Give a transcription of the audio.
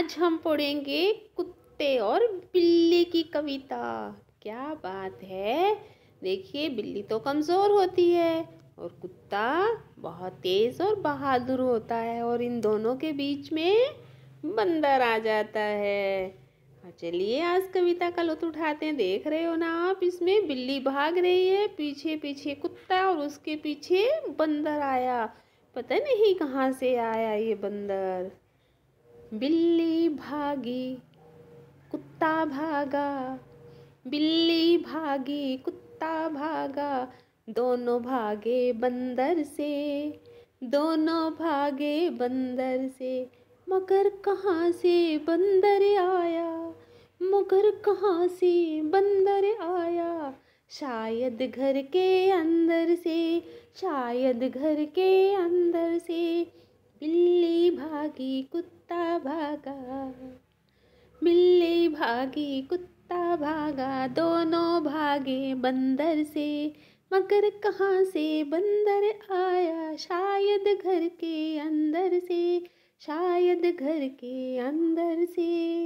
आज हम पढ़ेंगे कुत्ते और बिल्ली की कविता क्या बात है देखिए बिल्ली तो कमज़ोर होती है और कुत्ता बहुत तेज़ और बहादुर होता है और इन दोनों के बीच में बंदर आ जाता है चलिए आज कविता का लुत्फ उठाते हैं देख रहे हो ना आप इसमें बिल्ली भाग रही है पीछे पीछे कुत्ता और उसके पीछे बंदर आया पता नहीं कहाँ से आया ये बंदर बिल्ली भागी कुत्ता भागा बिल्ली भागी कुत्ता भागा दोनों भागे बंदर से दोनों भागे बंदर से मगर कहाँ से बंदर आया मगर कहाँ से बंदर आया शायद घर के अंदर से शायद घर के अंदर से बिल्ली भागी कुत्ता भागा बिल्ली भागी कुत्ता भागा दोनों भागे बंदर से मगर कहाँ से बंदर आया शायद घर के अंदर से शायद घर के अंदर से